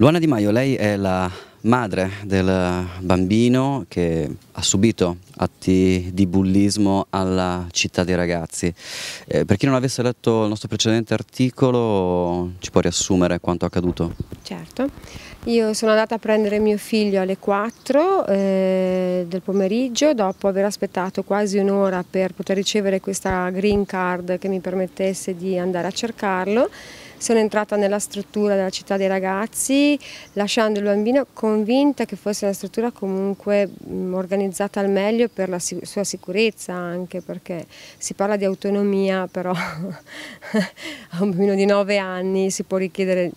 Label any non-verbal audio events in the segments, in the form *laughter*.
Luana Di Maio, lei è la madre del bambino che ha subito atti di bullismo alla città dei ragazzi. Eh, per chi non avesse letto il nostro precedente articolo ci può riassumere quanto è accaduto? Certo, io sono andata a prendere mio figlio alle 4 eh, del pomeriggio dopo aver aspettato quasi un'ora per poter ricevere questa green card che mi permettesse di andare a cercarlo sono entrata nella struttura della città dei ragazzi lasciando il bambino convinta che fosse una struttura comunque organizzata al meglio per la sua sicurezza anche perché si parla di autonomia però *laughs* a un bambino di 9 anni si può richiedere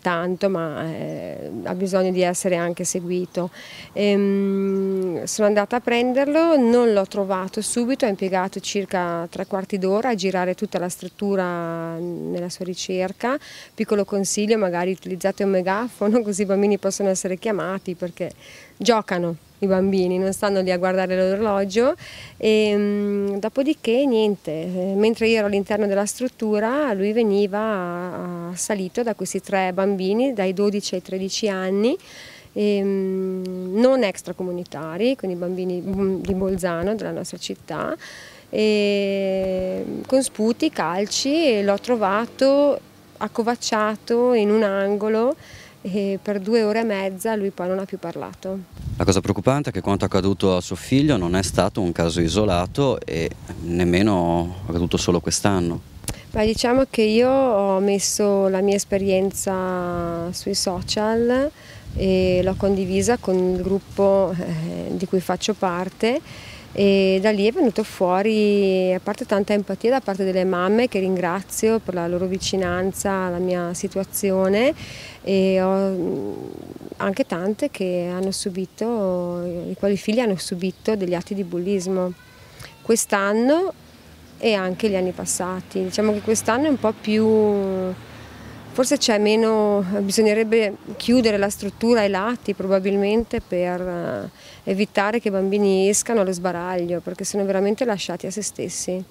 tanto ma eh, ha bisogno di essere anche seguito. Ehm, sono andata a prenderlo, non l'ho trovato subito, ha impiegato circa tre quarti d'ora a girare tutta la struttura mm, nella sua ricerca. Piccolo consiglio, magari utilizzate un megafono *laughs* così i bambini possono essere chiamati perché giocano i bambini, non stanno lì a guardare l'orologio e ehm, mh, dopodiché niente, eh, mentre io ero all'interno della struttura lui veniva assalito da questi tre bambini dai 12 ai 13 anni e, ehm, non extracomunitari, quindi bambini mm, di Bolzano, della nostra città, e, ehm, con sputi, calci, e l'ho trovato accovacciato in un angolo e per due ore e mezza lui poi non ha più parlato. La cosa preoccupante è che quanto accaduto a suo figlio non è stato un caso isolato e nemmeno accaduto solo quest'anno. Beh, diciamo che io ho messo la mia esperienza sui social e l'ho condivisa con il gruppo eh, di cui faccio parte e da lì è venuto fuori, a parte tanta empatia da parte delle mamme che ringrazio per la loro vicinanza alla mia situazione e ho mm, anche tante che hanno subito, i quali figli hanno subito degli atti di bullismo quest'anno e anche gli anni passati. Diciamo che quest'anno è un po' più Forse c'è meno, bisognerebbe chiudere la struttura ai lati probabilmente per eh, evitare che i bambini escano allo sbaraglio perché sono veramente lasciati a se stessi.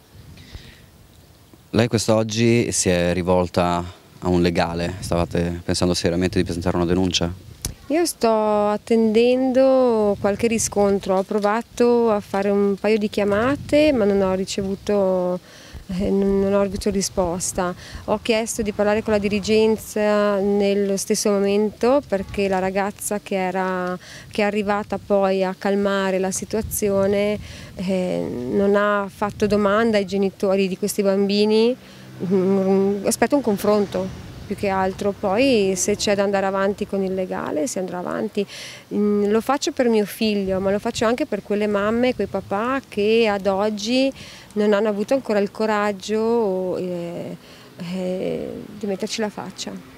Lei quest'oggi si è rivolta a un legale, stavate pensando seriamente di presentare una denuncia? Io sto attendendo qualche riscontro, ho provato a fare un paio di chiamate ma non ho ricevuto eh, non ho avuto risposta. Ho chiesto di parlare con la dirigenza nello stesso momento perché la ragazza che, era, che è arrivata poi a calmare la situazione eh, non ha fatto domanda ai genitori di questi bambini, mm, mm, aspetta un confronto più che altro, poi se c'è da andare avanti con il legale si andrà avanti. Mm, lo faccio per mio figlio, ma lo faccio anche per quelle mamme, quei papà che ad oggi non hanno avuto ancora il coraggio eh, eh, di metterci la faccia.